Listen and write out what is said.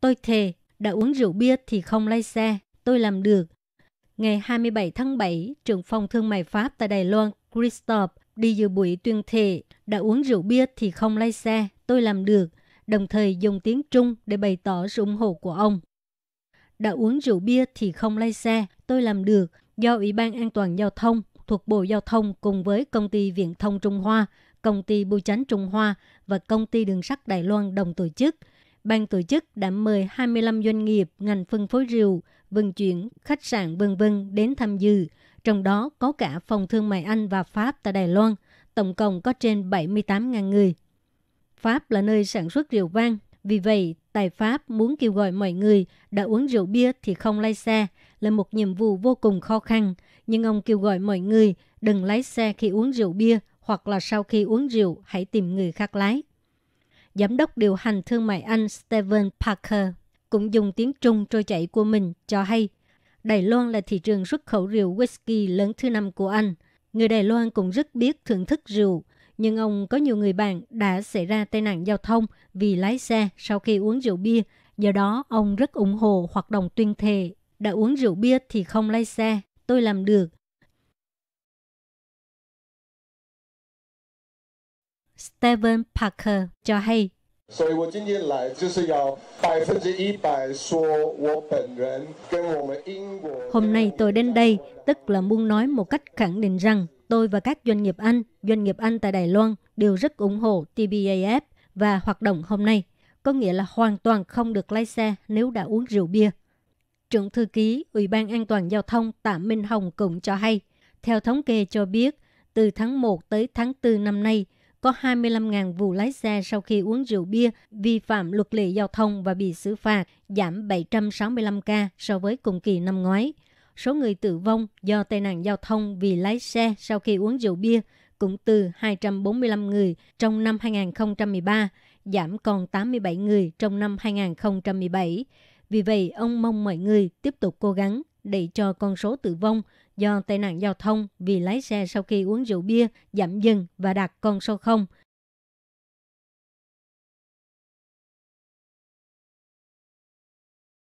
Tôi thề, đã uống rượu bia thì không lái xe, tôi làm được. Ngày 27 tháng 7, trưởng phòng thương mại Pháp tại Đài Loan, Christophe, đi dự buổi tuyên thệ, đã uống rượu bia thì không lái xe, tôi làm được, đồng thời dùng tiếng Trung để bày tỏ sự ủng hộ của ông. Đã uống rượu bia thì không lái xe, tôi làm được, do Ủy ban An toàn Giao thông thuộc Bộ Giao thông cùng với Công ty Viễn thông Trung Hoa công ty Bưu Chánh Trung Hoa và công ty Đường sắt Đài Loan đồng tổ chức. Ban tổ chức đã mời 25 doanh nghiệp ngành phân phối rượu, vận chuyển, khách sạn vân vân đến tham dự, trong đó có cả phòng thương mại Anh và Pháp tại Đài Loan, tổng cộng có trên 78.000 người. Pháp là nơi sản xuất rượu vang, vì vậy tại Pháp muốn kêu gọi mọi người đã uống rượu bia thì không lái xe là một nhiệm vụ vô cùng khó khăn, nhưng ông kêu gọi mọi người đừng lái xe khi uống rượu bia hoặc là sau khi uống rượu hãy tìm người khác lái. Giám đốc điều hành thương mại Anh Stephen Parker cũng dùng tiếng Trung trôi chảy của mình cho hay Đài Loan là thị trường xuất khẩu rượu whisky lớn thứ năm của Anh. Người Đài Loan cũng rất biết thưởng thức rượu, nhưng ông có nhiều người bạn đã xảy ra tai nạn giao thông vì lái xe sau khi uống rượu bia. Do đó, ông rất ủng hộ hoạt động tuyên thệ. Đã uống rượu bia thì không lái xe, tôi làm được, Stephen Parker cho hay. 所以我今天来就是要百分之一百说我本人跟我们英国。Hôm nay tôi đến đây tức là muốn nói một cách khẳng định rằng tôi và các doanh nghiệp Anh, doanh nghiệp Anh tại Đài Loan đều rất ủng hộ TBAF và hoạt động hôm nay. Có nghĩa là hoàn toàn không được lái xe nếu đã uống rượu bia. Trưởng thư ký Ủy ban An toàn Giao thông Tạ Minh Hồng cũng cho hay, theo thống kê cho biết, từ tháng 1 tới tháng 4 năm nay – có 25.000 vụ lái xe sau khi uống rượu bia vi phạm luật lệ giao thông và bị xử phạt, giảm 765 ca so với cùng kỳ năm ngoái. Số người tử vong do tai nạn giao thông vì lái xe sau khi uống rượu bia cũng từ 245 người trong năm 2013 giảm còn 87 người trong năm 2017. Vì vậy, ông mong mọi người tiếp tục cố gắng để cho con số tử vong do tai nạn giao thông vì lái xe sau khi uống rượu bia giảm dừng và đạt con số 0